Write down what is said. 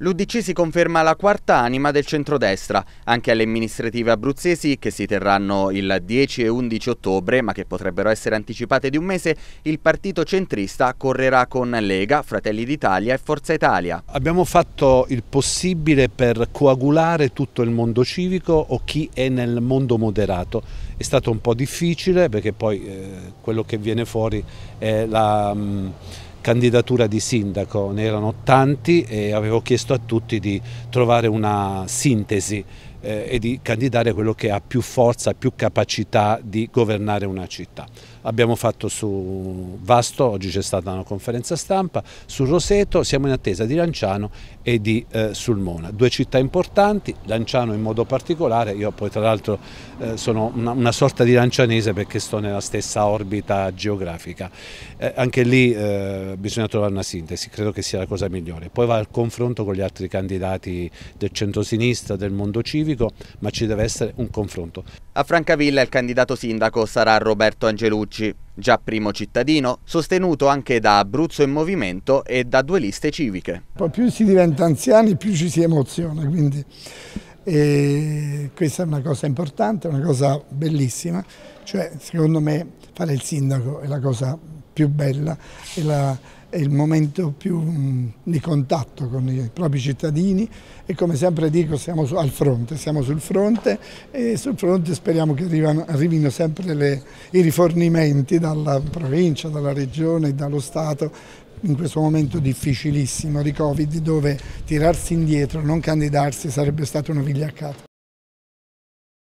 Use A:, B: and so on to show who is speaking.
A: L'Udc si conferma la quarta anima del centrodestra, anche alle amministrative abruzzesi che si terranno il 10 e 11 ottobre, ma che potrebbero essere anticipate di un mese, il partito centrista correrà con Lega, Fratelli d'Italia e Forza Italia.
B: Abbiamo fatto il possibile per coagulare tutto il mondo civico o chi è nel mondo moderato. È stato un po' difficile perché poi eh, quello che viene fuori è la... Mh, mm, candidatura di sindaco, ne erano tanti e avevo chiesto a tutti di trovare una sintesi eh, e di candidare quello che ha più forza, più capacità di governare una città. Abbiamo fatto su Vasto, oggi c'è stata una conferenza stampa, su Roseto, siamo in attesa di Lanciano e di eh, Sulmona, due città importanti, Lanciano in modo particolare, io poi tra l'altro eh, sono una, una, sorta di lancianese perché sto nella stessa orbita geografica, eh, anche lì eh, bisogna trovare una sintesi, credo che sia la cosa migliore, poi va al confronto con gli altri candidati del centrosinistra, del mondo civico, dibattito, ma ci deve essere un
A: confronto. A Francavilla il candidato sindaco sarà Roberto Angelucci, già primo cittadino, sostenuto anche da Abruzzo in Movimento e da due liste civiche.
C: Poi più si diventa anziani più ci si emoziona, quindi e questa è una cosa importante, una cosa bellissima, cioè secondo me fare il sindaco è la cosa più bella, è, la, è il momento più di contatto con i propri cittadini e come sempre dico siamo al fronte, siamo sul fronte e sul fronte speriamo che arrivano, arrivino sempre le, i rifornimenti dalla provincia, dalla regione, dallo Stato in questo momento difficilissimo di Covid dove tirarsi indietro, non candidarsi sarebbe stato una vigliaccata.